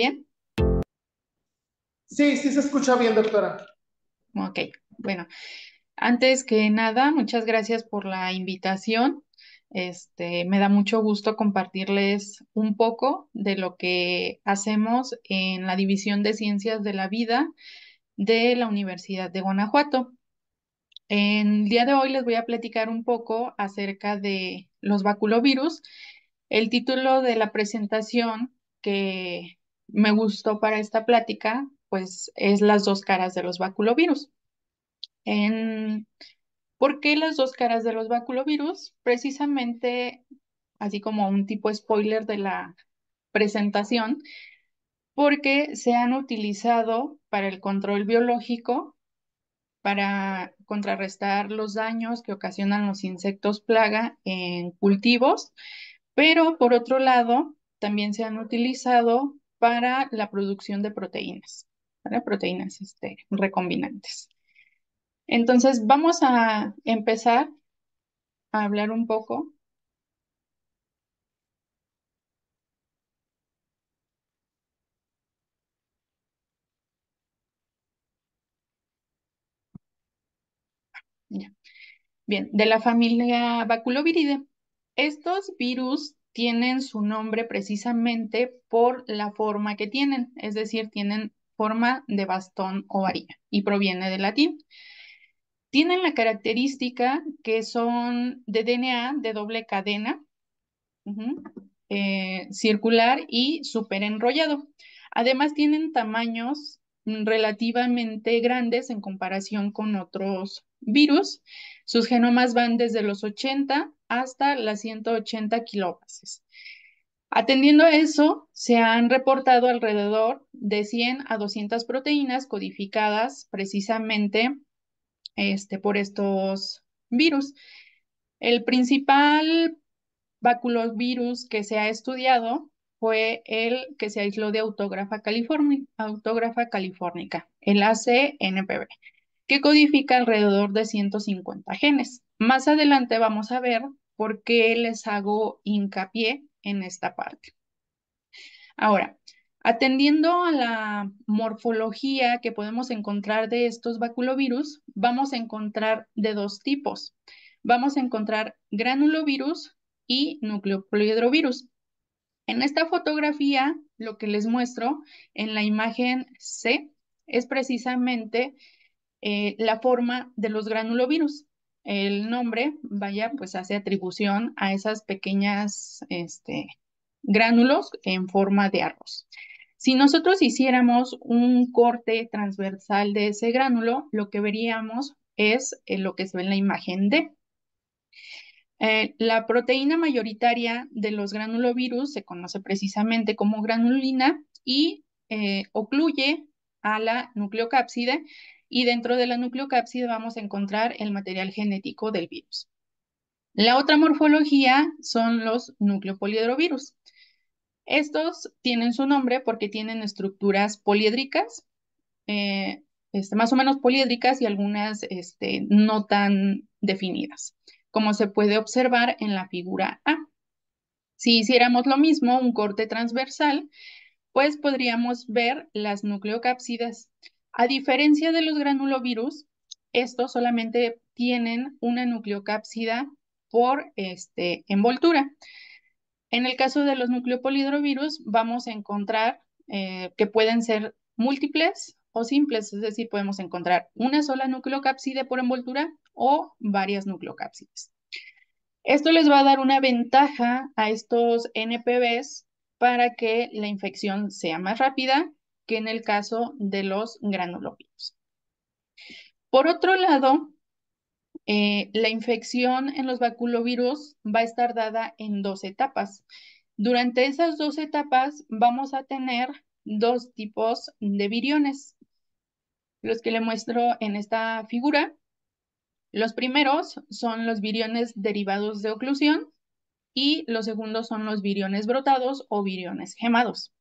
bien? Sí, sí se escucha bien, doctora. Ok, bueno. Antes que nada, muchas gracias por la invitación. Este, me da mucho gusto compartirles un poco de lo que hacemos en la División de Ciencias de la Vida de la Universidad de Guanajuato. En el día de hoy les voy a platicar un poco acerca de los baculovirus. El título de la presentación que me gustó para esta plática, pues es las dos caras de los baculovirus. En, ¿Por qué las dos caras de los baculovirus? Precisamente, así como un tipo spoiler de la presentación, porque se han utilizado para el control biológico, para contrarrestar los daños que ocasionan los insectos plaga en cultivos, pero por otro lado, también se han utilizado para la producción de proteínas, para proteínas este, recombinantes. Entonces, vamos a empezar a hablar un poco Bien, de la familia Baculoviridae. Estos virus tienen su nombre precisamente por la forma que tienen, es decir, tienen forma de bastón o varilla y proviene del latín. Tienen la característica que son de DNA de doble cadena eh, circular y súper enrollado. Además tienen tamaños relativamente grandes en comparación con otros virus. Sus genomas van desde los 80 hasta las 180 kilobases. Atendiendo a eso, se han reportado alrededor de 100 a 200 proteínas codificadas precisamente este, por estos virus. El principal baculovirus que se ha estudiado fue el que se aisló de autógrafa, califórnica, californica, el ACNPB, que codifica alrededor de 150 genes. Más adelante vamos a ver ¿Por qué les hago hincapié en esta parte? Ahora, atendiendo a la morfología que podemos encontrar de estos baculovirus, vamos a encontrar de dos tipos. Vamos a encontrar granulovirus y nucleoploidrovirus. En esta fotografía, lo que les muestro en la imagen C es precisamente eh, la forma de los granulovirus el nombre, vaya, pues hace atribución a esas pequeñas este, gránulos en forma de arroz. Si nosotros hiciéramos un corte transversal de ese gránulo, lo que veríamos es eh, lo que se ve en la imagen D. Eh, la proteína mayoritaria de los granulovirus se conoce precisamente como granulina y eh, ocluye a la nucleocápside y dentro de la nucleocápside vamos a encontrar el material genético del virus. La otra morfología son los nucleopoliedrovirus. Estos tienen su nombre porque tienen estructuras poliédricas, eh, este, más o menos poliédricas y algunas este, no tan definidas, como se puede observar en la figura A. Si hiciéramos lo mismo, un corte transversal, pues podríamos ver las nucleocápsidas a diferencia de los granulovirus, estos solamente tienen una nucleocápsida por este, envoltura. En el caso de los nucleopolidrovirus, vamos a encontrar eh, que pueden ser múltiples o simples, es decir, podemos encontrar una sola nucleocápside por envoltura o varias nucleocápsides. Esto les va a dar una ventaja a estos NPVs para que la infección sea más rápida que en el caso de los granulovirus. Por otro lado, eh, la infección en los baculovirus va a estar dada en dos etapas. Durante esas dos etapas vamos a tener dos tipos de viriones, los que le muestro en esta figura. Los primeros son los viriones derivados de oclusión y los segundos son los viriones brotados o viriones gemados.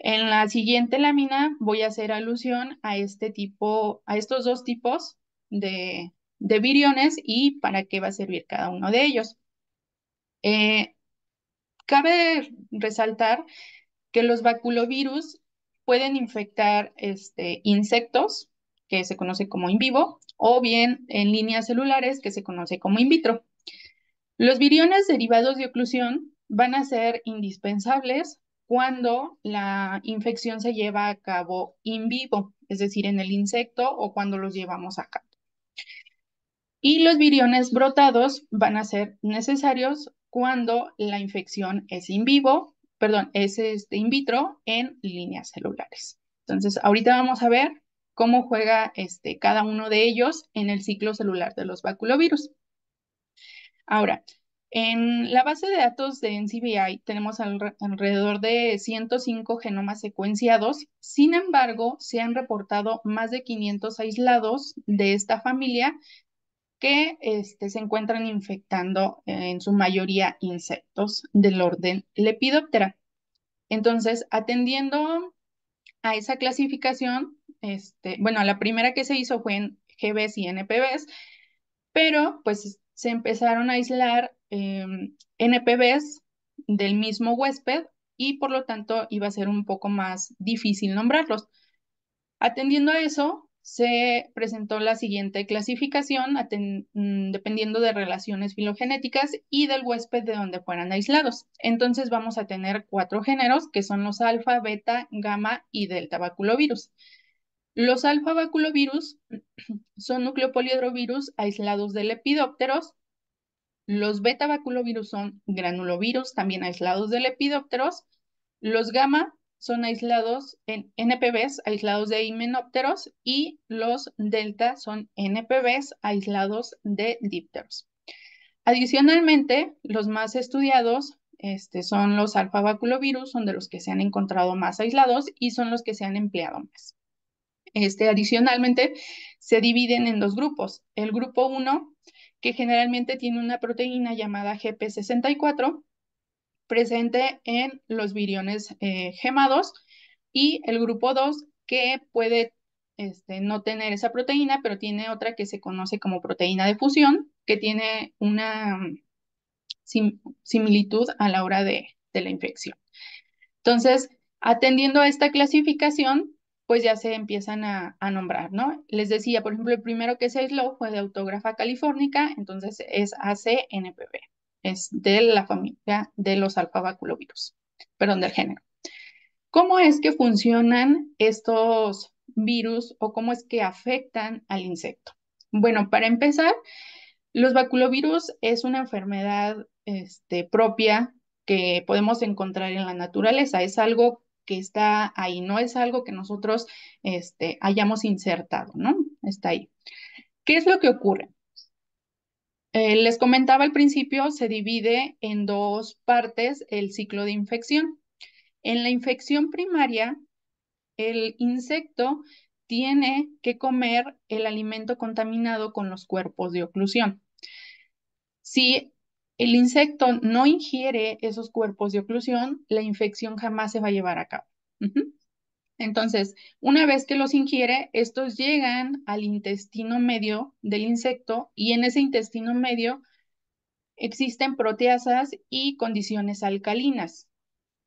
En la siguiente lámina voy a hacer alusión a este tipo, a estos dos tipos de, viriones y para qué va a servir cada uno de ellos. Eh, cabe resaltar que los baculovirus pueden infectar este, insectos, que se conoce como in vivo, o bien en líneas celulares, que se conoce como in vitro. Los viriones derivados de oclusión van a ser indispensables cuando la infección se lleva a cabo in vivo, es decir, en el insecto o cuando los llevamos a cabo. Y los viriones brotados van a ser necesarios cuando la infección es in vivo, perdón, es este, in vitro en líneas celulares. Entonces, ahorita vamos a ver cómo juega este, cada uno de ellos en el ciclo celular de los baculovirus. Ahora, en la base de datos de NCBI tenemos alrededor de 105 genomas secuenciados, sin embargo, se han reportado más de 500 aislados de esta familia que este, se encuentran infectando en su mayoría insectos del orden Lepidoptera. Entonces, atendiendo a esa clasificación, este, bueno, la primera que se hizo fue en GBs y NPBs, pero pues se empezaron a aislar eh, em, NPVs del mismo huésped y por lo tanto iba a ser un poco más difícil nombrarlos. Atendiendo a eso, se presentó la siguiente clasificación mm, dependiendo de relaciones filogenéticas y del huésped de donde fueran aislados. Entonces vamos a tener cuatro géneros que son los alfa, beta, gamma y delta baculovirus. Los alfa baculovirus son nucleopoliedrovirus aislados de lepidópteros los beta-baculovirus son granulovirus, también aislados de lepidópteros. Los gamma son aislados en NPVs, aislados de himenópteros. Y los delta son NPVs, aislados de dipteros. Adicionalmente, los más estudiados este, son los alfa-baculovirus, son de los que se han encontrado más aislados y son los que se han empleado más. Este, adicionalmente, se dividen en dos grupos. El grupo 1 que generalmente tiene una proteína llamada GP64 presente en los viriones eh, gemados y el grupo 2 que puede este, no tener esa proteína, pero tiene otra que se conoce como proteína de fusión, que tiene una mm, similitud a la hora de la infección. Entonces, atendiendo a esta clasificación, pues ya se empiezan a, nombrar, ¿no? Les decía, por ejemplo, el primero que se aisló fue de autógrafa californica, entonces es ACNPB, es de la familia de los alfabaculovirus, perdón, del género. ¿Cómo es que funcionan estos virus o cómo es que afectan al insecto? Bueno, para empezar, los baculovirus es una enfermedad este, propia que podemos encontrar en la naturaleza, es algo que está ahí, no es algo que nosotros este, hayamos insertado, ¿no? Está ahí. ¿Qué es lo que ocurre? Eh, les comentaba al principio, se divide en dos partes el ciclo de infección. En la infección primaria, el insecto tiene que comer el alimento contaminado con los cuerpos de oclusión. Si el insecto no ingiere esos cuerpos de oclusión, la infección jamás se va a llevar a cabo. Entonces, una vez que los ingiere, estos llegan al intestino medio del insecto y en ese intestino medio existen proteasas y condiciones alcalinas.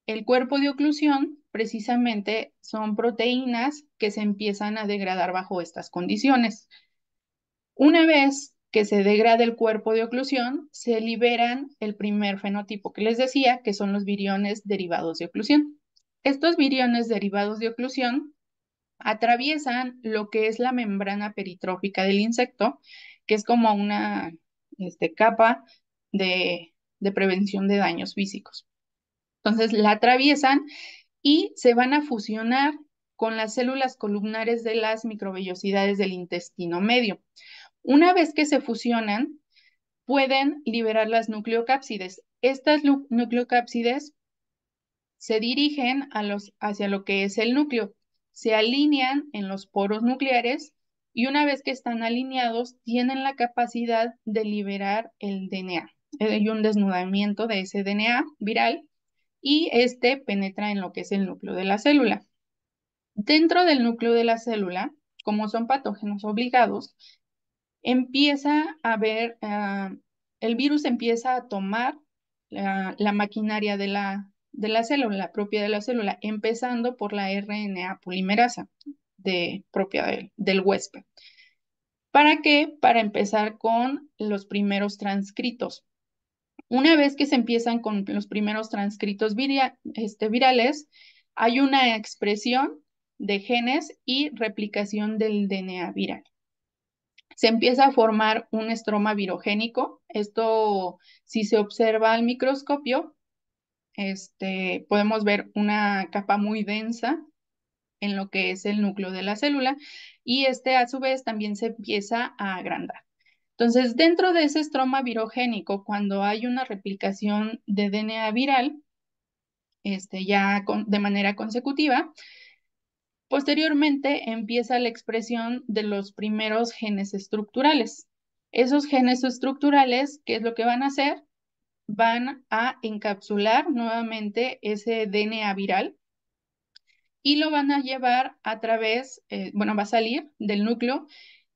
El cuerpo de oclusión precisamente son proteínas que se empiezan a degradar bajo estas condiciones. Una vez que se degrada el cuerpo de oclusión, se liberan el primer fenotipo que les decía, que son los viriones derivados de oclusión. Estos viriones derivados de oclusión atraviesan lo que es la membrana peritrófica del insecto, que es como una este, capa de, prevención de daños físicos. Entonces la atraviesan y se van a fusionar con las células columnares de las microvellosidades del intestino medio. Una vez que se fusionan, pueden liberar las nucleocápsides. Estas nucleocápsides se dirigen a los, hacia lo que es el núcleo, se alinean en los poros nucleares y una vez que están alineados tienen la capacidad de liberar el DNA. Hay un desnudamiento de ese DNA viral y este penetra en lo que es el núcleo de la célula. Dentro del núcleo de la célula, como son patógenos obligados, empieza a ver, ah, el virus empieza a tomar la, ah, la maquinaria de la, de la célula, propia de la célula, empezando por la RNA polimerasa de, propia del huésped. ¿Para qué? Para empezar con los primeros transcritos. Una vez que se empiezan con los primeros transcritos este, virales, hay una expresión de genes y replicación del DNA viral. Se empieza a formar un estroma virogénico. Esto, si se observa al microscopio, este, podemos ver una capa muy densa en lo que es el núcleo de la célula y este a su vez también se empieza a agrandar. Entonces, dentro de ese estroma virogénico, cuando hay una replicación de DNA viral, este, ya de manera consecutiva, posteriormente empieza la expresión de los primeros genes estructurales. Esos genes estructurales, ¿qué es lo que van a hacer? van a encapsular nuevamente ese DNA viral y lo van a llevar a través, eh, bueno, va a salir del núcleo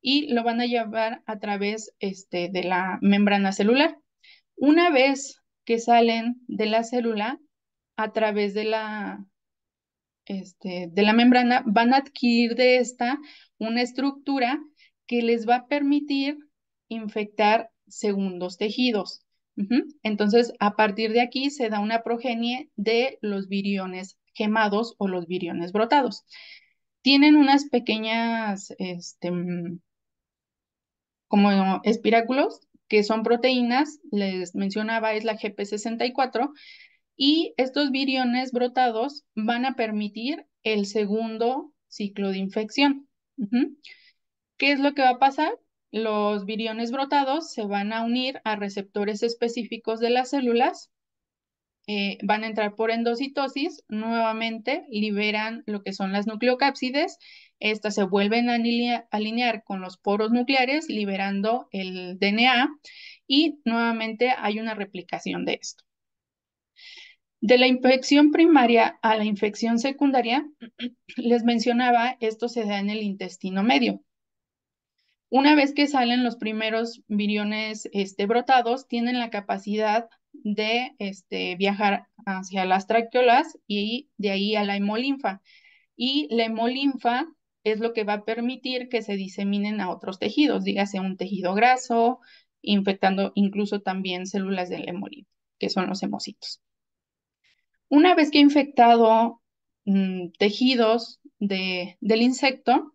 y lo van a llevar a través este, de la membrana celular. Una vez que salen de la célula, a través de la, este, de la membrana, van a adquirir de esta una estructura que les va a permitir infectar segundos tejidos. Entonces, a partir de aquí se da una progenie de los viriones quemados o los viriones brotados. Tienen unas pequeñas, este, mm, como espiráculos, que son proteínas, les mencionaba, es la GP64, y estos viriones brotados van a permitir el segundo ciclo de infección. ¿Qué es lo que va a pasar? los viriones brotados se van a unir a receptores específicos de las células, eh, van a entrar por endocitosis, nuevamente liberan lo que son las nucleocápsides, estas se vuelven a alinear con los poros nucleares, liberando el DNA y nuevamente hay una replicación de esto. De la infección primaria a la infección secundaria, les mencionaba, esto se da en el intestino medio. Una vez que salen los primeros viriones este, brotados, tienen la capacidad de este, viajar hacia las tráqueolas y de ahí a la hemolinfa. Y la hemolinfa es lo que va a permitir que se diseminen a otros tejidos, dígase un tejido graso, infectando incluso también células del hemolinfa, que son los hemocitos. Una vez que ha infectado mm, tejidos del insecto,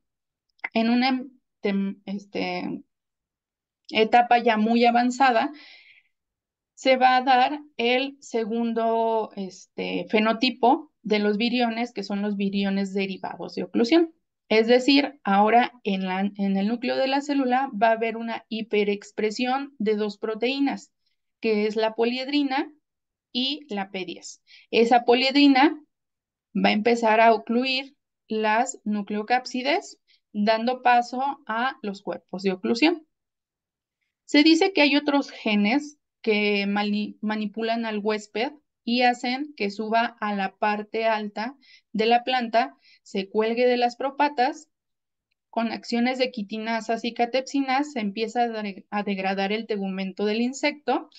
en una este, este, etapa ya muy avanzada, se va a dar el segundo este, fenotipo de los viriones, que son los viriones derivados de oclusión. Es decir, ahora en, la, en el núcleo de la célula va a haber una hiperexpresión de dos proteínas, que es la poliedrina y la P10. Esa poliedrina va a empezar a ocluir las nucleocápsides dando paso a los cuerpos de oclusión. Se dice que hay otros genes que manipulan al huésped y hacen que suba a la parte alta de la planta, se cuelgue de las propatas, con acciones de quitinasas y catepsinas se empieza a degradar el tegumento del insecto,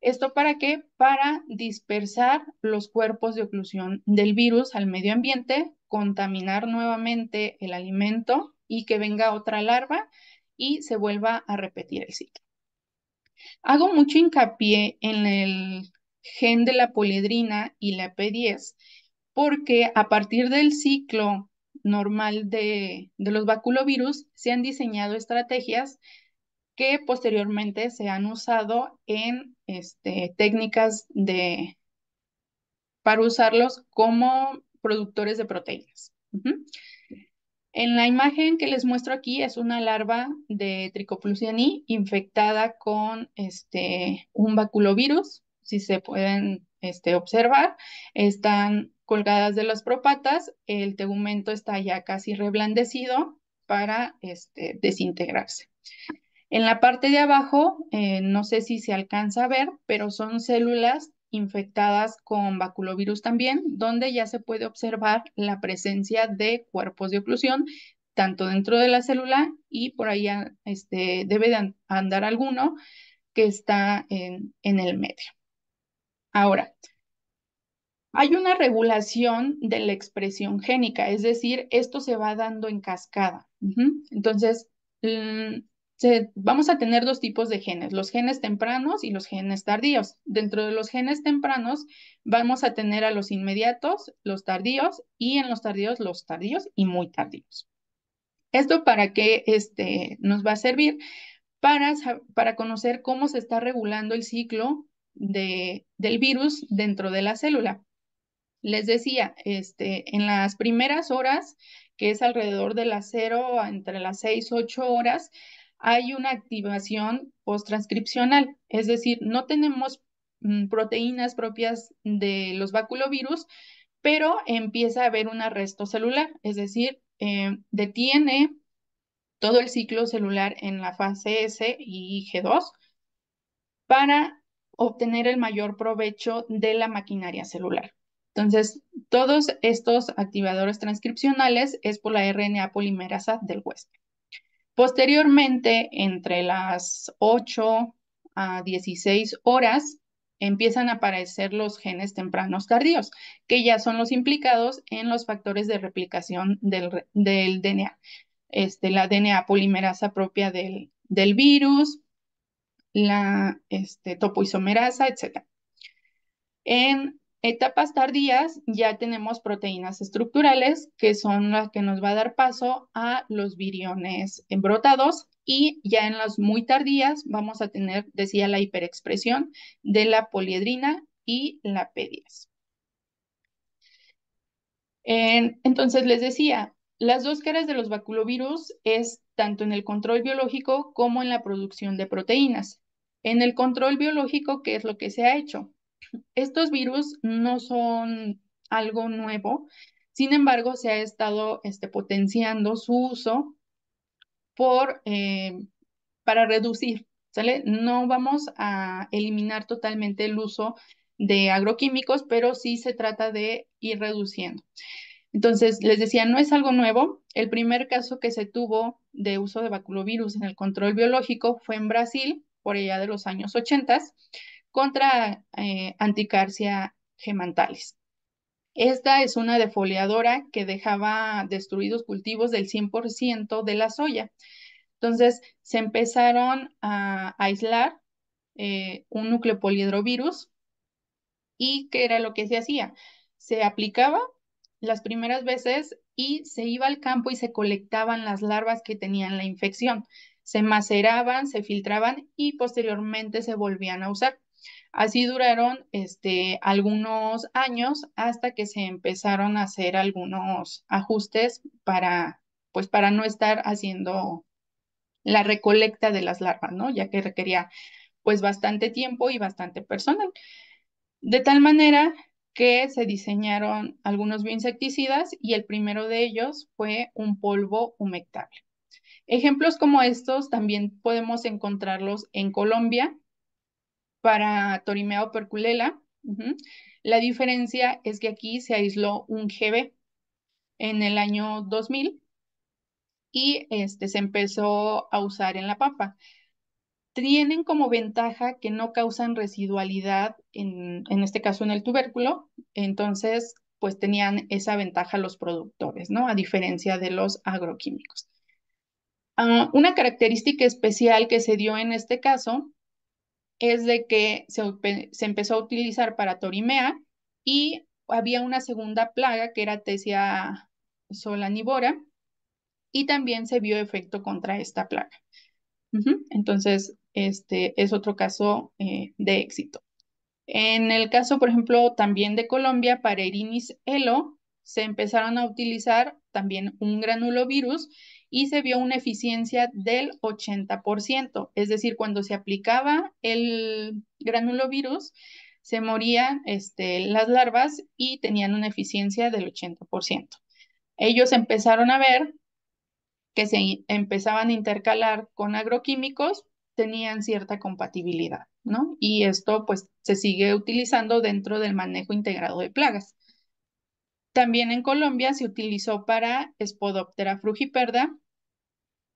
¿Esto para qué? Para dispersar los cuerpos de oclusión del virus al medio ambiente, contaminar nuevamente el alimento y que venga otra larva y se vuelva a repetir el ciclo. Hago mucho hincapié en el gen de la poliedrina y la P10 porque a partir del ciclo normal de, de los baculovirus se han diseñado estrategias que posteriormente se han usado en este, técnicas de, para usarlos como productores de proteínas. En la imagen que les muestro aquí es una larva de tricoplusianí infectada con este, un baculovirus. Si se pueden este, observar, están colgadas de las propatas, el tegumento está ya casi reblandecido para este, desintegrarse. En la parte de abajo, eh, no sé si se alcanza a ver, pero son células infectadas con baculovirus también, donde ya se puede observar la presencia de cuerpos de oclusión, tanto dentro de la célula y por ahí ah, este, debe de andar alguno que está en, en el medio. Ahora, hay una regulación de la expresión génica, es decir, esto se va dando en cascada. Entonces, mm, vamos a tener dos tipos de genes, los genes tempranos y los genes tardíos. Dentro de los genes tempranos vamos a tener a los inmediatos, los tardíos y en los tardíos los tardíos y muy tardíos. ¿Esto para qué este, nos va a servir? Para, conocer cómo se está regulando el ciclo del virus dentro de la célula. Les decía, este, en las primeras horas, que es alrededor de las 0 entre las 6, 8 horas, hay una activación posttranscripcional, es decir, no tenemos mm, proteínas propias de los baculovirus, pero empieza a haber un arresto celular, es decir, eh, detiene todo el ciclo celular en la fase S y G2 para obtener el mayor provecho de la maquinaria celular. Entonces, todos estos activadores transcripcionales es por la RNA polimerasa del huésped. Posteriormente, entre las 8 a 16 horas, empiezan a aparecer los genes tempranos cardíos, que ya son los implicados en los factores de replicación del, del DNA. Este, la DNA polimerasa propia del, del virus, la este, topoisomerasa, etc. En Etapas tardías, ya tenemos proteínas estructurales, que son las que nos va a dar paso a los viriones embrotados y ya en las muy tardías vamos a tener, decía, la hiperexpresión de la poliedrina y la pedias. Entonces les decía, las dos caras de los baculovirus es tanto en el control biológico como en la producción de proteínas. En el control biológico, ¿qué es lo que se ha hecho? Estos virus no son algo nuevo, sin embargo, se ha estado este, potenciando su uso por, eh, para reducir, ¿sale? No vamos a eliminar totalmente el uso de agroquímicos, pero sí se trata de ir reduciendo. Entonces, les decía, no es algo nuevo. El primer caso que se tuvo de uso de baculovirus en el control biológico fue en Brasil, por allá de los años 80 contra eh, Anticarcia gemantalis. Esta es una defoliadora que dejaba destruidos cultivos del 100% de la soya. Entonces se empezaron a aislar eh, un núcleo poliedrovirus y ¿qué era lo que se hacía? Se aplicaba las primeras veces y se iba al campo y se colectaban las larvas que tenían la infección. Se maceraban, se filtraban y posteriormente se volvían a usar. Así duraron este, algunos años hasta que se empezaron a hacer algunos ajustes para, pues, para no estar haciendo la recolecta de las larvas, ¿no? Ya que requería pues bastante tiempo y bastante personal. De tal manera que se diseñaron algunos bioinsecticidas y el primero de ellos fue un polvo humectable. Ejemplos como estos también podemos encontrarlos en Colombia, para Torimea perculela. La diferencia es que aquí se aisló un GB en el año 2000 y este, se empezó a usar en la papa. Tienen como ventaja que no causan residualidad, en, este caso en el tubérculo, entonces pues tenían esa ventaja los productores, ¿no? A diferencia de los agroquímicos. Ah, una característica especial que se dio en este caso es de que se, empezó a utilizar para torimea y había una segunda plaga que era Tesia solanivora y también se vio efecto contra esta plaga. Entonces, este es otro caso eh, de éxito. En el caso, por ejemplo, también de Colombia, para Erinis elo, se empezaron a utilizar también un granulovirus y se vio una eficiencia del 80%, es decir, cuando se aplicaba el granulovirus, se morían este, las larvas y tenían una eficiencia del 80%. Ellos empezaron a ver que se empezaban a intercalar con agroquímicos, tenían cierta compatibilidad, ¿no? Y esto pues se sigue utilizando dentro del manejo integrado de plagas. También en Colombia se utilizó para Spodoptera frugiperda,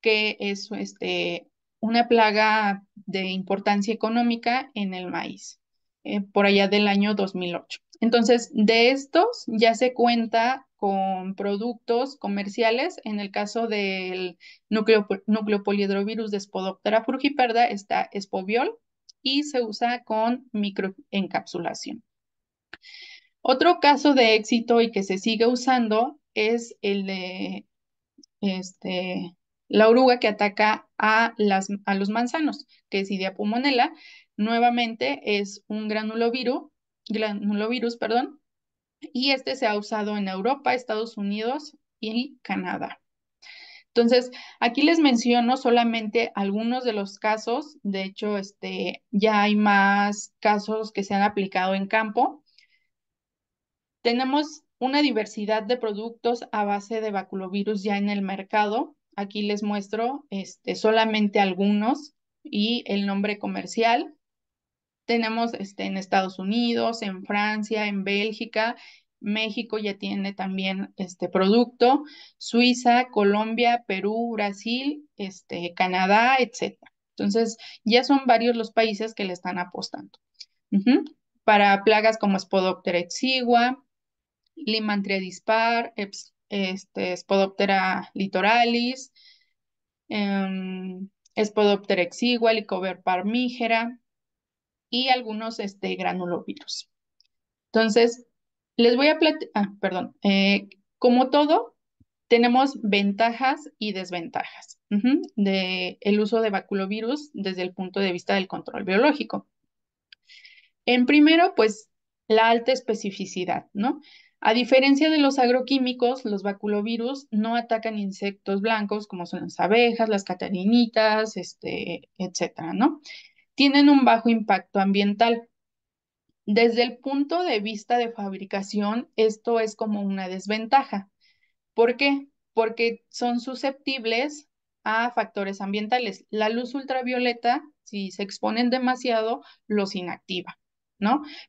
que es este, una plaga de importancia económica en el maíz, eh, por allá del año 2008. Entonces, de estos ya se cuenta con productos comerciales. En el caso del núcleo, poliedrovirus de Spodoptera frugiperda está Espoviol y se usa con microencapsulación. Otro caso de éxito y que se sigue usando es el de este, la oruga que ataca a, las, a los manzanos, que es idiapumonela Nuevamente es un granulovirus, granulovirus perdón, y este se ha usado en Europa, Estados Unidos y Canadá. Entonces, aquí les menciono solamente algunos de los casos. De hecho, este, ya hay más casos que se han aplicado en campo, tenemos una diversidad de productos a base de baculovirus ya en el mercado. Aquí les muestro este, solamente algunos y el nombre comercial. Tenemos este, en Estados Unidos, en Francia, en Bélgica, México ya tiene también este producto, Suiza, Colombia, Perú, Brasil, este, Canadá, etc. Entonces, ya son varios los países que le están apostando. Para plagas como Spodoptera exigua, Limantria dispar, este, Spodoptera litoralis, eh, em, Spodoptera exigua, Licover parmígera y algunos este, granulovirus. Entonces, les voy a platicar, ah, perdón, eh, como todo, tenemos ventajas y desventajas del uso de baculovirus desde el punto de vista del control biológico. En primero, pues la alta especificidad, ¿no? A diferencia de los agroquímicos, los baculovirus no atacan insectos blancos como son las abejas, las catarinitas, este, etcétera, ¿no? Tienen un bajo impacto ambiental. Desde el punto de vista de fabricación, esto es como una desventaja. ¿Por qué? Porque son susceptibles a factores ambientales. La luz ultravioleta, si se exponen demasiado, los inactiva.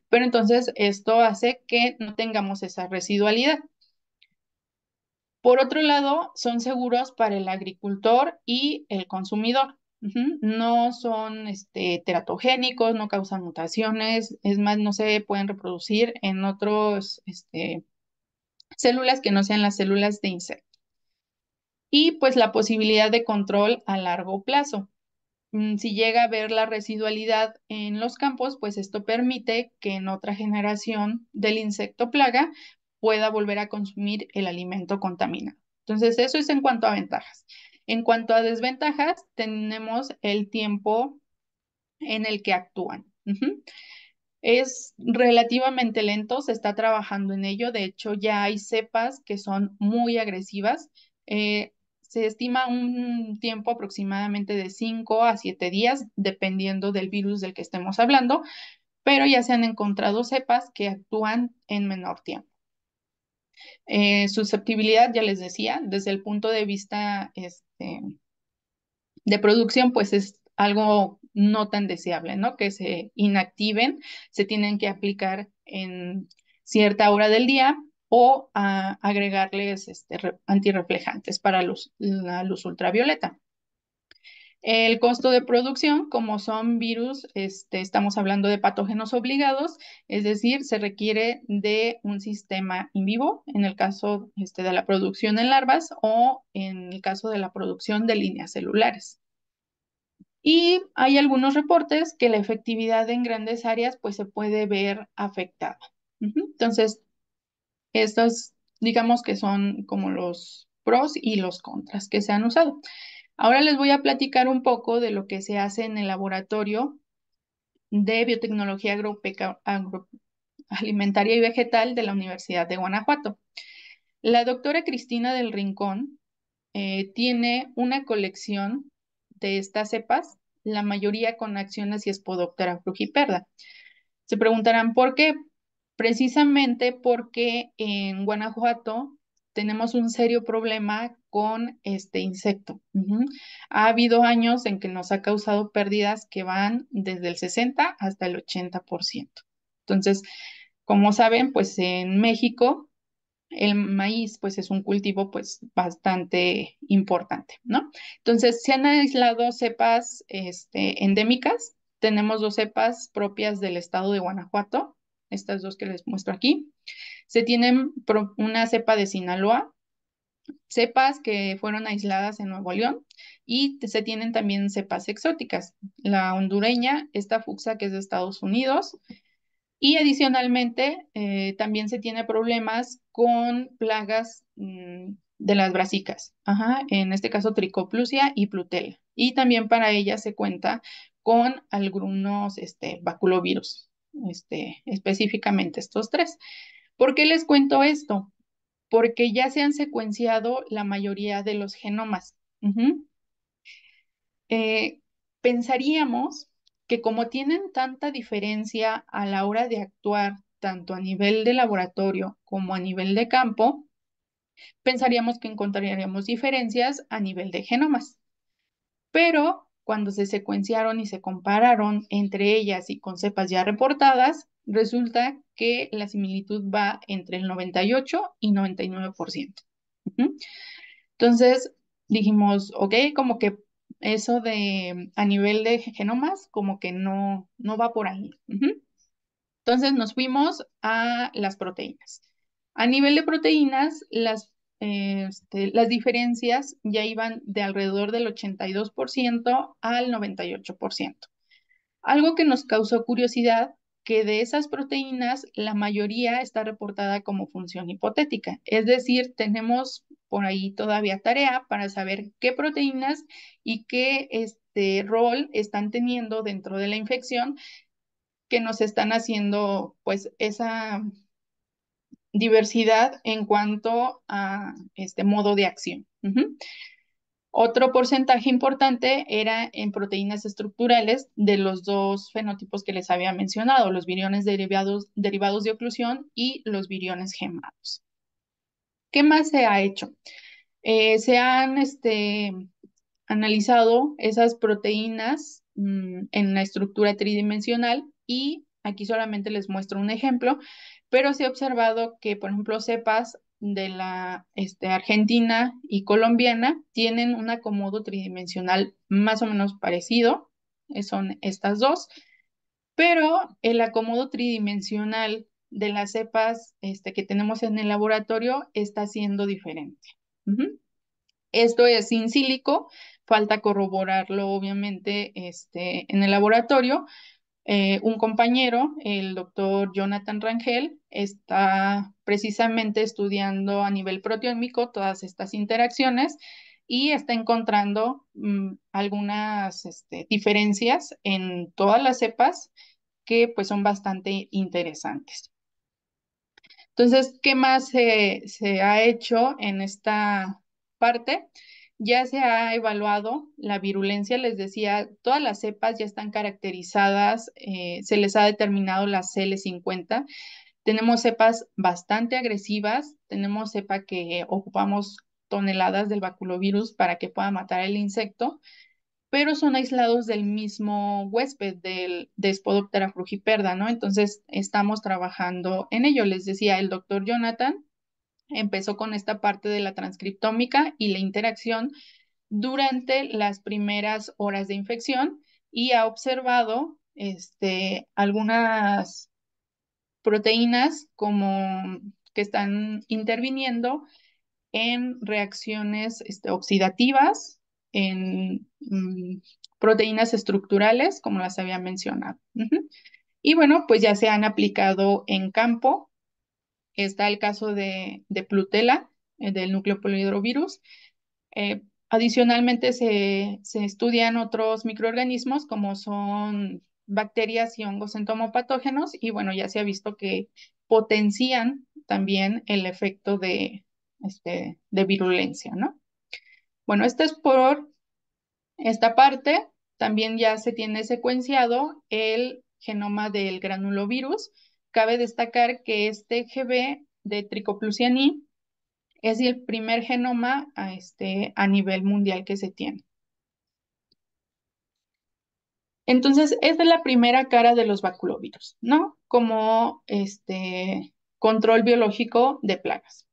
Pero entonces esto hace que no tengamos esa residualidad. Por otro lado, son seguros para el agricultor y el consumidor. No son este, teratogénicos, no causan mutaciones, es más, no se pueden reproducir en otras este, células que no sean las células de insecto. Y pues la posibilidad de control a largo plazo. Mm, si llega a ver la residualidad en los campos, pues esto permite que en otra generación del insecto plaga pueda volver a consumir el alimento contaminado. Entonces, eso es en cuanto a ventajas. En cuanto a desventajas, tenemos el tiempo en el que actúan. Es relativamente lento, se está trabajando en ello. De hecho, ya hay cepas que son muy agresivas. Eh, se estima un tiempo aproximadamente de 5 a 7 días, dependiendo del virus del que estemos hablando, pero ya se han encontrado cepas que actúan en menor tiempo. Eh, susceptibilidad, ya les decía, desde el punto de vista este, de producción, pues es algo no tan deseable, ¿no? Que se inactiven, se tienen que aplicar en cierta hora del día o a agregarles este, antirreflejantes para la luz ultravioleta. El costo de producción, como son virus, este, estamos hablando de patógenos obligados, es decir, se requiere de un sistema in vivo, en el caso este, de la producción en larvas o en el caso de la producción de líneas celulares. Y hay algunos reportes que la efectividad en grandes áreas pues, se puede ver afectada. Entonces, estos, digamos que son como los pros y los contras que se han usado. Ahora les voy a platicar un poco de lo que se hace en el laboratorio de biotecnología agroalimentaria y vegetal de la Universidad de Guanajuato. La doctora Cristina del Rincón eh, tiene una colección de estas cepas, la mayoría con acciones y espodóptera frugiperda. Se preguntarán por qué precisamente porque en Guanajuato tenemos un serio problema con este insecto. Ha habido años en que nos ha causado pérdidas que van desde el 60 hasta el 80%. Entonces, como saben, pues en México el maíz pues es un cultivo pues bastante importante, ¿no? Entonces, se han aislado cepas este, endémicas. Tenemos dos cepas propias del estado de Guanajuato, estas dos que les muestro aquí. Se tienen una cepa de Sinaloa, cepas que fueron aisladas en Nuevo León y se tienen también cepas exóticas, la hondureña, esta fuxa que es de Estados Unidos y adicionalmente eh, también se tiene problemas con plagas mm, de las brasicas, en este caso tricoplusia y plutela y también para ellas se cuenta con algunos este, baculovirus este, específicamente estos tres. ¿Por qué les cuento esto? Porque ya se han secuenciado la mayoría de los genomas. Eh, pensaríamos que como tienen tanta diferencia a la hora de actuar, tanto a nivel de laboratorio como a nivel de campo, pensaríamos que encontraríamos diferencias a nivel de genomas. Pero cuando se secuenciaron y se compararon entre ellas y con cepas ya reportadas, resulta que la similitud va entre el 98 y 99%. Entonces dijimos, ok, como que eso de a nivel de genomas, como que no, no va por ahí. Entonces nos fuimos a las proteínas. A nivel de proteínas, las este, las diferencias ya iban de alrededor del 82% al 98%. Algo que nos causó curiosidad, que de esas proteínas la mayoría está reportada como función hipotética, es decir, tenemos por ahí todavía tarea para saber qué proteínas y qué este, rol están teniendo dentro de la infección que nos están haciendo pues esa diversidad en cuanto a este modo de acción. Otro porcentaje importante era en proteínas estructurales de los dos fenotipos que les había mencionado, los viriones derivados, derivados de oclusión y los viriones gemados. ¿Qué más se ha hecho? Eh, se han este, analizado esas proteínas mm, en una estructura tridimensional y aquí solamente les muestro un ejemplo pero se ha observado que, por ejemplo, cepas de la este, argentina y colombiana tienen un acomodo tridimensional más o menos parecido, eh, son estas dos, pero el acomodo tridimensional de las cepas este, que tenemos en el laboratorio está siendo diferente. Esto es sin sílico, falta corroborarlo obviamente este, en el laboratorio, eh, un compañero, el doctor Jonathan Rangel, está precisamente estudiando a nivel proteómico todas estas interacciones y está encontrando mm, algunas este, diferencias en todas las cepas que pues, son bastante interesantes. Entonces, ¿qué más se ha hecho en esta parte? ya se ha evaluado la virulencia, les decía, todas las cepas ya están caracterizadas, eh, se les ha determinado la CL50. Tenemos cepas bastante agresivas, tenemos cepa que ocupamos toneladas del baculovirus para que pueda matar el insecto, pero son aislados del mismo huésped del, Despodoptera frugiperda, ¿no? Entonces estamos trabajando en ello. Les decía, el doctor Jonathan empezó con esta parte de la transcriptómica y la interacción durante las primeras horas de infección y ha observado este, algunas proteínas como que están interviniendo en reacciones este, oxidativas, en mm, proteínas estructurales, como las había mencionado. Y bueno, pues ya se han aplicado en campo Está el caso de, Plutela, eh, del núcleo polidrovirus. Eh, adicionalmente, se, estudian otros microorganismos como son bacterias y hongos entomopatógenos y bueno, ya se ha visto que potencian también el efecto de, este, virulencia, ¿no? Bueno, esta es por esta parte. También ya se tiene secuenciado el genoma del granulovirus, Cabe destacar que este GB de tricoplusianí es el primer genoma a, este, a nivel mundial que se tiene. Entonces, esta es la primera cara de los baculovirus, ¿no? Como este control biológico de plagas.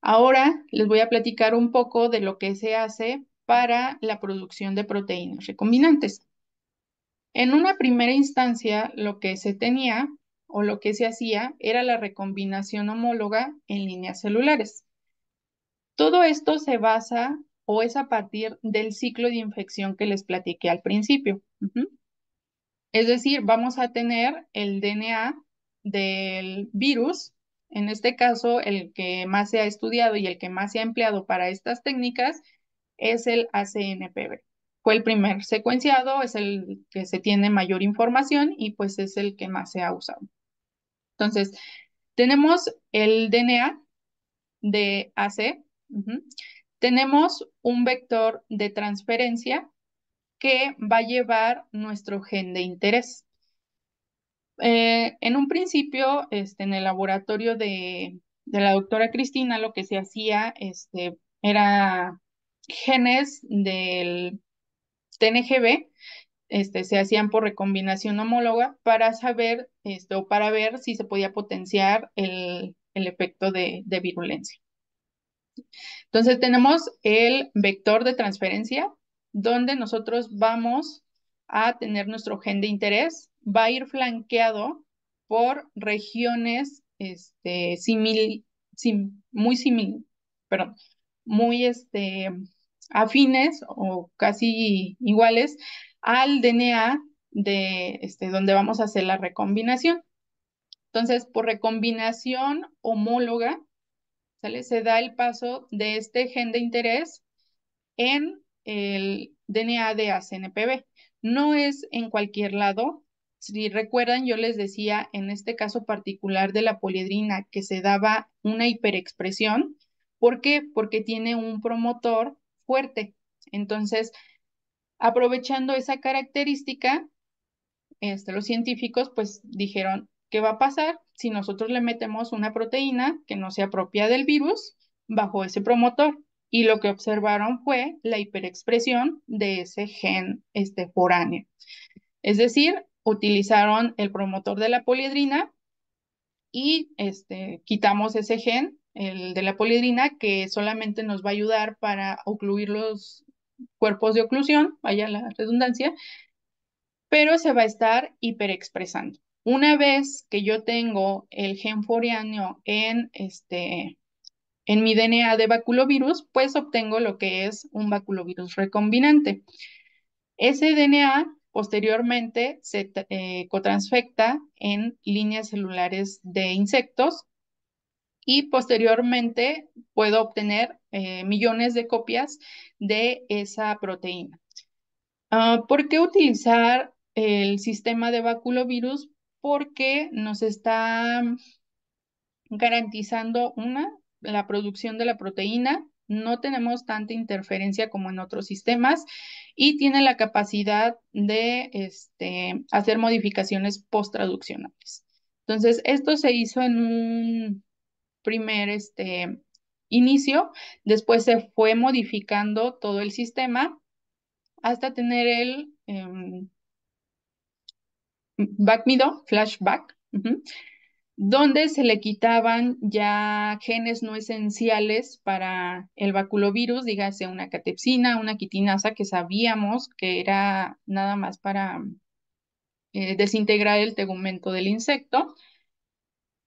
Ahora les voy a platicar un poco de lo que se hace para la producción de proteínas recombinantes. En una primera instancia, lo que se tenía o lo que se hacía era la recombinación homóloga en líneas celulares. Todo esto se basa o es a partir del ciclo de infección que les platiqué al principio. Es decir, vamos a tener el DNA del virus, en este caso el que más se ha estudiado y el que más se ha empleado para estas técnicas es el ACNPV. Fue el primer secuenciado, es el que se tiene mayor información y pues es el que más se ha usado. Entonces, tenemos el DNA de AC, tenemos un vector de transferencia que va a llevar nuestro gen de interés. Eh, en un principio, este, en el laboratorio de, de, la doctora Cristina, lo que se hacía este, era genes del TNGB este, se hacían por recombinación homóloga para saber esto, para ver si se podía potenciar el, efecto de, virulencia. Entonces tenemos el vector de transferencia, donde nosotros vamos a tener nuestro gen de interés, va a ir flanqueado por regiones este, muy perdón, muy este, afines o casi iguales al DNA de este, donde vamos a hacer la recombinación. Entonces, por recombinación homóloga, se da el paso de este gen de interés en el DNA de ACNPB. No es en cualquier lado. Si recuerdan, yo les decía en este caso particular de la poliedrina que se daba una hiperexpresión. ¿Por qué? Porque tiene un promotor fuerte. Entonces, Aprovechando esa característica, este, los científicos pues dijeron, ¿qué va a pasar si nosotros le metemos una proteína que no sea propia del virus bajo ese promotor? Y lo que observaron fue la hiperexpresión de ese gen este, foráneo. Es decir, utilizaron el promotor de la poliedrina y este, quitamos ese gen, el de la poliedrina, que solamente nos va a ayudar para ocluir los cuerpos de oclusión, vaya la redundancia, pero se va a estar hiperexpresando. Una vez que yo tengo el gen foriano en, este, en mi DNA de baculovirus, pues obtengo lo que es un baculovirus recombinante. Ese DNA posteriormente se eh, cotransfecta en líneas celulares de insectos y posteriormente puedo obtener eh, millones de copias de esa proteína. Ah, ¿Por qué utilizar el sistema de baculovirus? Porque nos está garantizando una, la producción de la proteína, no tenemos tanta interferencia como en otros sistemas y tiene la capacidad de este, hacer modificaciones post-traduccionales. Entonces, esto se hizo en un primer este, inicio, después se fue modificando todo el sistema hasta tener el eh, flashback, donde se le quitaban ya genes no esenciales para el baculovirus, dígase una catepsina, una quitinasa que sabíamos que era nada más para eh, desintegrar el tegumento del insecto.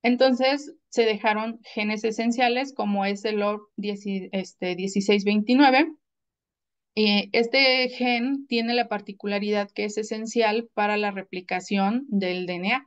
Entonces, se dejaron genes esenciales como es el LOR 1629. Este, este gen tiene la particularidad que es esencial para la replicación del DNA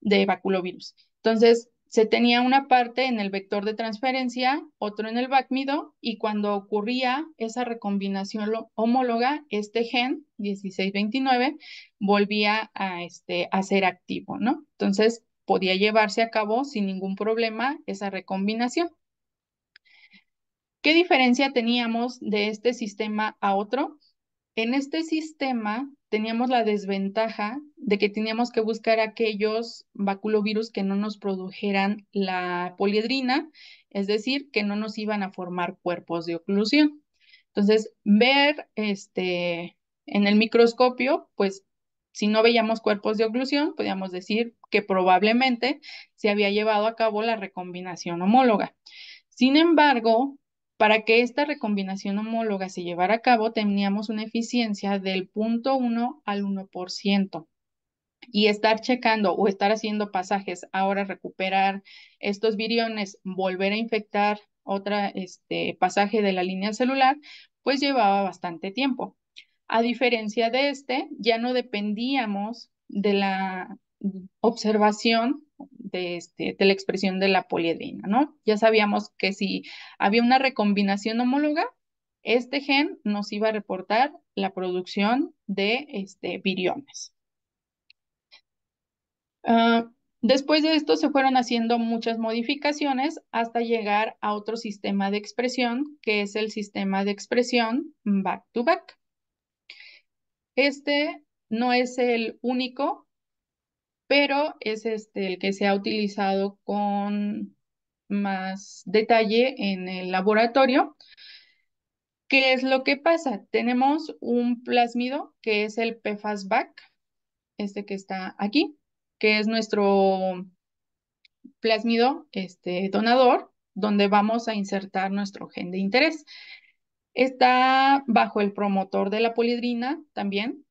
de baculovirus. Entonces, se tenía una parte en el vector de transferencia, otro en el bacmido, y cuando ocurría esa recombinación homóloga, este gen 1629 volvía a, este, a ser activo, ¿no? Entonces, podía llevarse a cabo sin ningún problema esa recombinación. ¿Qué diferencia teníamos de este sistema a otro? En este sistema teníamos la desventaja de que teníamos que buscar aquellos baculovirus que no nos produjeran la poliedrina, es decir, que no nos iban a formar cuerpos de oclusión. Entonces, ver este, en el microscopio, pues si no veíamos cuerpos de oclusión, podíamos decir que probablemente se había llevado a cabo la recombinación homóloga. Sin embargo, para que esta recombinación homóloga se llevara a cabo, teníamos una eficiencia del 0.1 al 1%. Y estar checando o estar haciendo pasajes, ahora recuperar estos viriones, volver a infectar otro este, pasaje de la línea celular, pues llevaba bastante tiempo. A diferencia de este, ya no dependíamos de la observación este, de, la expresión de la poliedrina, ¿no? Ya sabíamos que si había una recombinación homóloga, este gen nos iba a reportar la producción de este, viriones. Ah, después de esto se fueron haciendo muchas modificaciones hasta llegar a otro sistema de expresión, que es el sistema de expresión back-to-back. back to back este no es el único, pero es este el que se ha utilizado con más detalle en el laboratorio. ¿Qué es lo que pasa? Tenemos un plásmido que es el pfas este que está aquí, que es nuestro plásmido este, donador, donde vamos a insertar nuestro gen de interés. Está bajo el promotor de la polidrina también.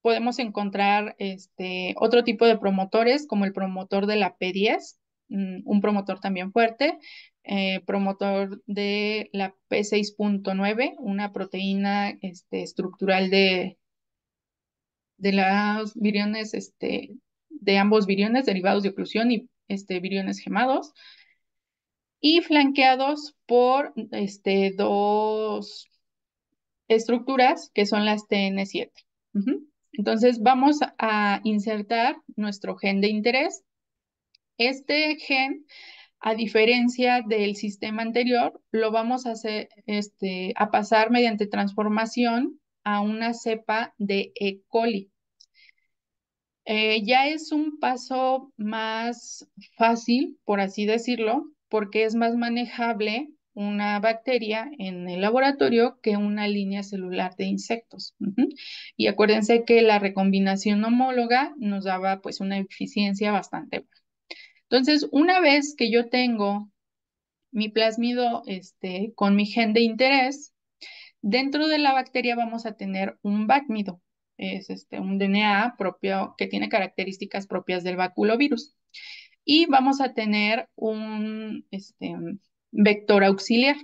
Podemos encontrar este, otro tipo de promotores, como el promotor de la P10, mm, un promotor también fuerte, eh, promotor de la P6.9, una proteína este, estructural de, de los viriones, este, de ambos viriones derivados de oclusión y este, viriones gemados y flanqueados por este, dos estructuras que son las TN7. Entonces vamos a insertar nuestro gen de interés. Este gen, a diferencia del sistema anterior, lo vamos a, hacer, este, a pasar mediante transformación a una cepa de E. coli. Eh, ya es un paso más fácil, por así decirlo, porque es más manejable una bacteria en el laboratorio que una línea celular de insectos. Y acuérdense que la recombinación homóloga nos daba pues una eficiencia bastante buena. Entonces, una vez que yo tengo mi plásmido este, con mi gen de interés, dentro de la bacteria vamos a tener un bácmido, es este, un DNA propio que tiene características propias del baculovirus y vamos a tener un este, vector auxiliar.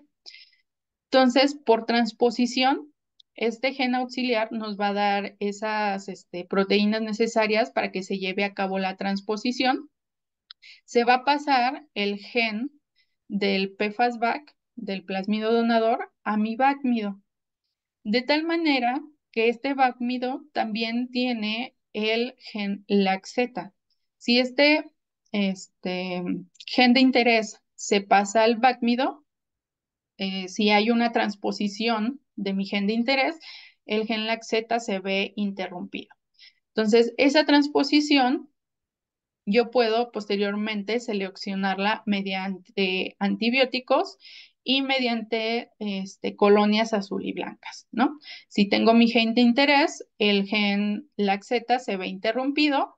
Entonces, por transposición, este gen auxiliar nos va a dar esas este, proteínas necesarias para que se lleve a cabo la transposición. Se va a pasar el gen del pfas del plasmido donador, a mi BACMIDO. De tal manera que este BACMIDO también tiene el gen LAXETA. Si este este, gen de interés se pasa al BACMIDO, eh, si hay una transposición de mi gen de interés, el gen laxeta se ve interrumpido. Entonces, esa transposición yo puedo posteriormente seleccionarla mediante antibióticos y mediante este, colonias azul y blancas, ¿no? Si tengo mi gen de interés, el gen laxeta se ve interrumpido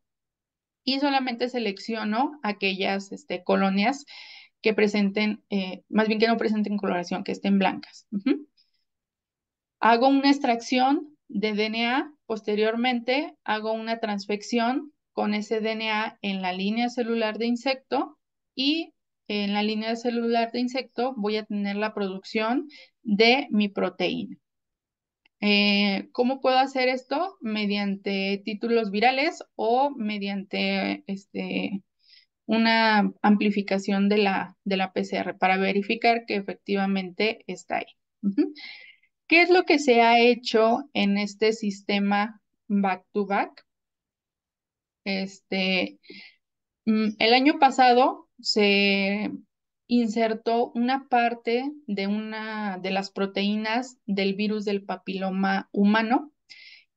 y solamente selecciono aquellas este, colonias que presenten, eh, más bien que no presenten coloración, que estén blancas. Hago una extracción de DNA, posteriormente hago una transfección con ese DNA en la línea celular de insecto y en la línea celular de insecto voy a tener la producción de mi proteína. Eh, ¿Cómo puedo hacer esto? Mediante títulos virales o mediante este, una amplificación de la, de la PCR para verificar que efectivamente está ahí. ¿Qué es lo que se ha hecho en este sistema back-to-back? -back? Este, mm, el año pasado se insertó una parte de una de las proteínas del virus del papiloma humano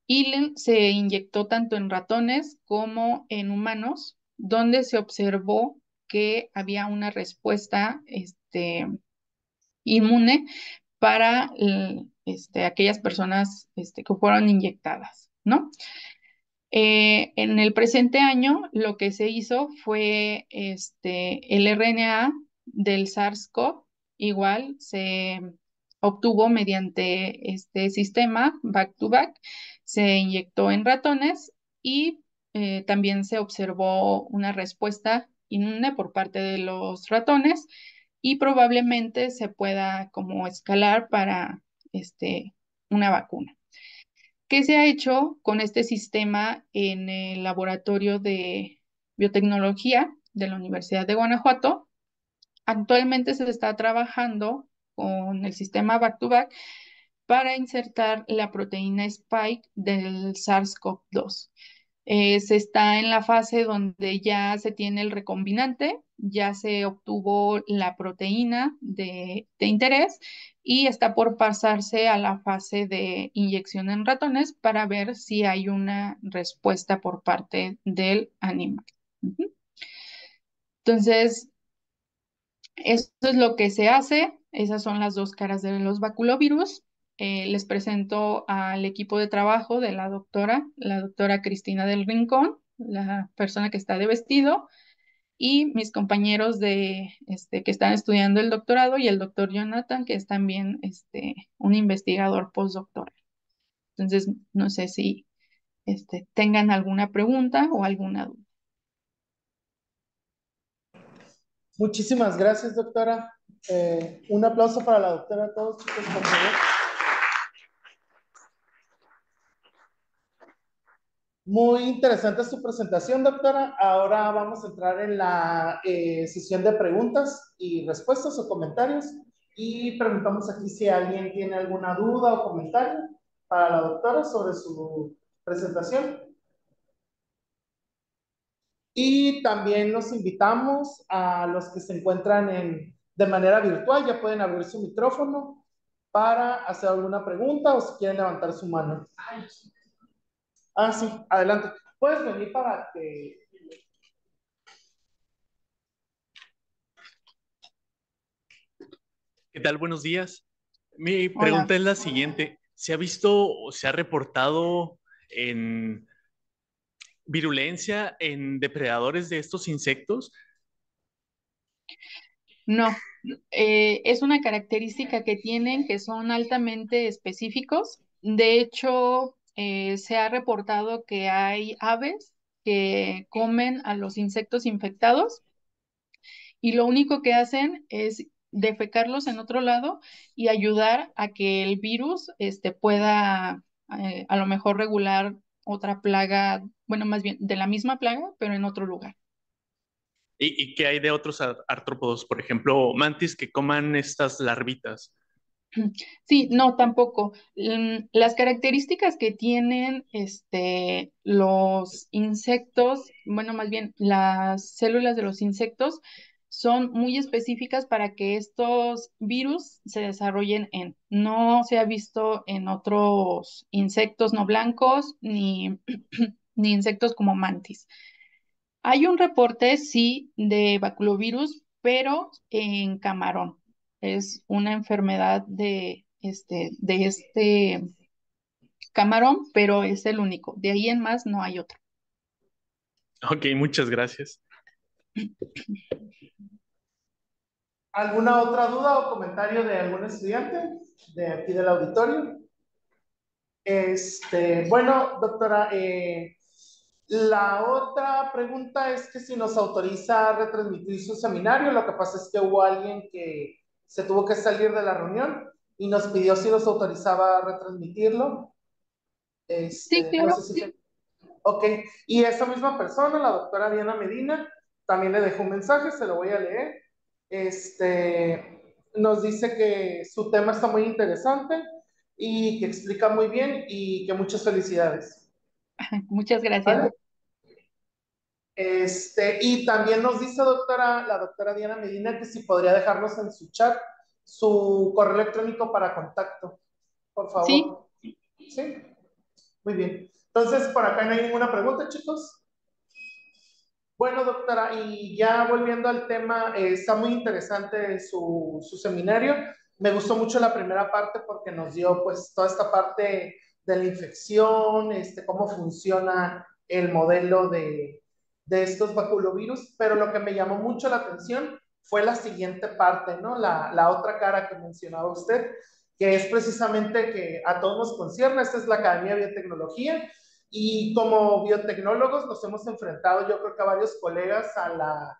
y se inyectó tanto en ratones como en humanos, donde se observó que había una respuesta este, inmune para este, aquellas personas este, que fueron inyectadas, ¿no? Eh, en el presente año lo que se hizo fue este, el RNA del SARS-CoV igual se obtuvo mediante este sistema back-to-back, se inyectó en ratones y eh, también se observó una respuesta inmune por parte de los ratones y probablemente se pueda como escalar para este, una vacuna. ¿Qué se ha hecho con este sistema en el laboratorio de biotecnología de la Universidad de Guanajuato? Actualmente se está trabajando con el sistema back-to-back para insertar la proteína spike del SARS-CoV-2. Eh, se está en la fase donde ya se tiene el recombinante, ya se obtuvo la proteína de, de, interés y está por pasarse a la fase de inyección en ratones para ver si hay una respuesta por parte del animal. Entonces, eso es lo que se hace. Esas son las dos caras de los baculovirus. Eh, les presento al equipo de trabajo de la doctora, la doctora Cristina del Rincón, la persona que está de vestido, y mis compañeros de, este, que están estudiando el doctorado y el doctor Jonathan, que es también este, un investigador postdoctoral. Entonces, no sé si este, tengan alguna pregunta o alguna duda. Muchísimas gracias, doctora. Eh, un aplauso para la doctora a todos, Muy interesante su presentación, doctora. Ahora vamos a entrar en la eh, sesión de preguntas y respuestas o comentarios. Y preguntamos aquí si alguien tiene alguna duda o comentario para la doctora sobre su presentación. Y también los invitamos a los que se encuentran en, de manera virtual, ya pueden abrir su micrófono para hacer alguna pregunta o si quieren levantar su mano. Ah, sí, adelante. Puedes venir para que... ¿Qué tal? Buenos días. Mi pregunta es la siguiente. ¿Se ha visto o se ha reportado en virulencia en depredadores de estos insectos? No, eh, es una característica que tienen que son altamente específicos. De hecho, eh, se ha reportado que hay aves que comen a los insectos infectados y lo único que hacen es defecarlos en otro lado y ayudar a que el virus este, pueda eh, a lo mejor regular otra plaga bueno, más bien de la misma plaga, pero en otro lugar. ¿Y, qué hay de otros artrópodos, por ejemplo, mantis que coman estas larvitas? Sí, no, tampoco. Las características que tienen este, los insectos, bueno, más bien las células de los insectos son muy específicas para que estos virus se desarrollen en. No se ha visto en otros insectos no blancos ni Ni insectos como mantis. Hay un reporte, sí, de baculovirus, pero en camarón. Es una enfermedad de este, de este camarón, pero es el único. De ahí en más no hay otro. Ok, muchas gracias. ¿Alguna otra duda o comentario de algún estudiante de aquí del auditorio? Este, bueno, doctora, eh, la otra pregunta es que si nos autoriza a retransmitir su seminario, lo que pasa es que hubo alguien que se tuvo que salir de la reunión y nos pidió si nos autorizaba a retransmitirlo. Este, sí, claro. Ok, y esa misma persona, la doctora Diana Medina, también le dejó un mensaje, se lo voy a leer. Este, nos dice que su tema está muy interesante y que explica muy bien y que muchas felicidades. Muchas gracias. Este, y también nos dice doctora, la doctora Diana Medina que si podría dejarnos en su chat su correo electrónico para contacto, por favor. Sí. Sí. Muy bien. Entonces, por acá no hay ninguna pregunta, chicos. Bueno, doctora, y ya volviendo al tema, eh, está muy interesante su, su seminario. Me gustó mucho la primera parte porque nos dio pues toda esta parte de la infección, este, cómo funciona el modelo de, de estos baculovirus, pero lo que me llamó mucho la atención fue la siguiente parte, ¿no? La, la, otra cara que mencionaba usted, que es precisamente que a todos nos concierne, esta es la Academia de Biotecnología, y como biotecnólogos nos hemos enfrentado, yo creo que a varios colegas, a la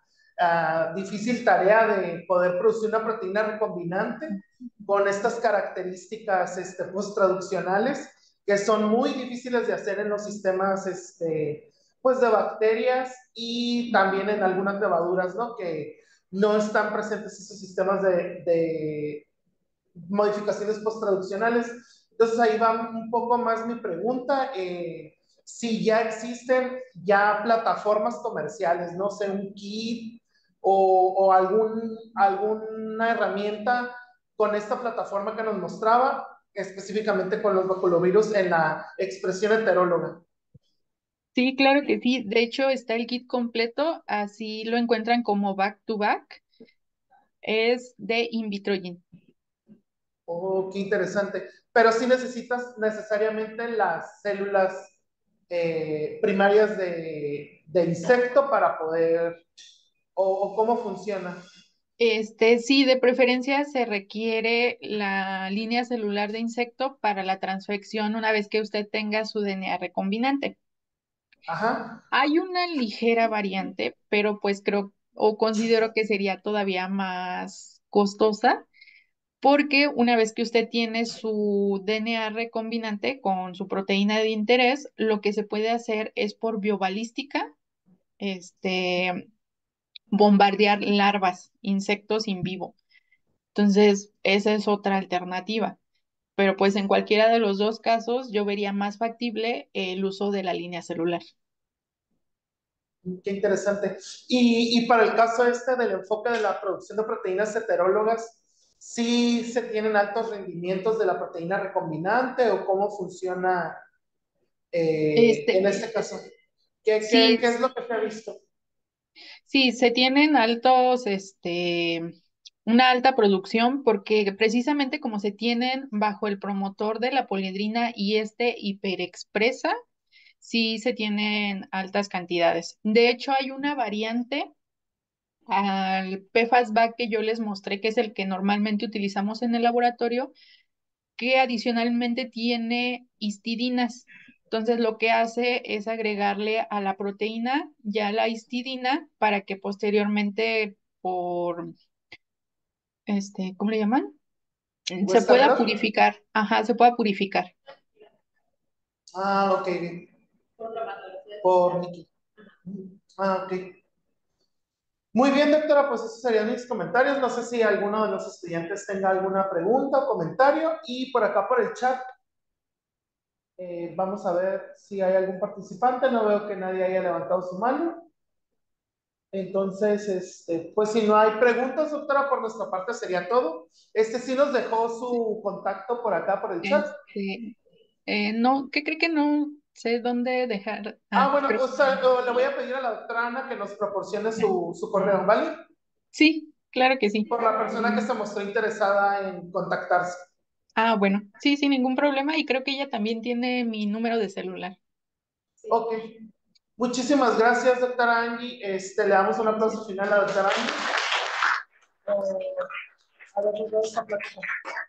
difícil tarea de poder producir una proteína recombinante con estas características este, post-traduccionales que son muy difíciles de hacer en los sistemas, este, pues de bacterias y también en algunas levaduras, ¿no? Que no están presentes esos sistemas de, modificaciones postraduccionales. Entonces ahí va un poco más mi pregunta. Eh, si ya existen ya plataformas comerciales, no sé, un kit o, o algún, alguna herramienta con esta plataforma que nos mostraba específicamente con los baculovirus en la expresión heteróloga. Sí, claro que sí. De hecho, está el kit completo, así lo encuentran como back to back. Es de in Invitrogen. Oh, qué interesante. Pero sí necesitas necesariamente las células eh, primarias de, insecto para poder, o cómo funciona. Este, sí, de preferencia se requiere la línea celular de insecto para la transfección una vez que usted tenga su DNA recombinante. Hay una ligera variante, pero pues creo o considero que sería todavía más costosa porque una vez que usted tiene su DNA recombinante con su proteína de interés, lo que se puede hacer es por biobalística, este, bombardear larvas, insectos en vivo. Entonces, esa es otra alternativa. Pero pues en cualquiera de los dos casos yo vería más factible eh, el uso de la línea celular. Qué interesante. Y, para el caso este del enfoque de la producción de proteínas heterólogas, ¿sí se tienen altos rendimientos de la proteína recombinante o cómo funciona eh, este, en este caso? ¿Qué es lo que se ha visto? Sí, se tienen altos, este, una alta producción porque precisamente como se tienen bajo el promotor de la poliedrina y este hiperexpresa, sí se tienen altas cantidades. De hecho, hay una variante al PFAS-BAC que yo les mostré, que es el que normalmente utilizamos en el laboratorio, que adicionalmente tiene histidinas entonces lo que hace es agregarle a la proteína ya la histidina para que posteriormente por, este, ¿cómo le llaman? Se pueda purificar, ajá, se pueda purificar. Ah, ok, bien. Por Ah, ok. Muy bien, doctora, pues esos serían mis comentarios. No sé si alguno de los estudiantes tenga alguna pregunta o comentario. Y por acá, por el chat, eh, vamos a ver si hay algún participante. No veo que nadie haya levantado su mano. Entonces, este, pues si no hay preguntas, doctora, por nuestra parte sería todo. Este sí nos dejó su contacto por acá, por el chat. Este, eh, no, ¿qué cree que no? Sé dónde dejar. Ah, ah bueno, le voy a pedir a la doctora Ana que nos proporcione su, su correo, ¿vale? Sí, claro que sí. Por la persona que se mostró interesada en contactarse. Ah, bueno, sí, sin ningún problema y creo que ella también tiene mi número de celular. Ok. Muchísimas gracias, doctora Angie. Este, le damos un aplauso final a doctora Angie. Eh, a ver,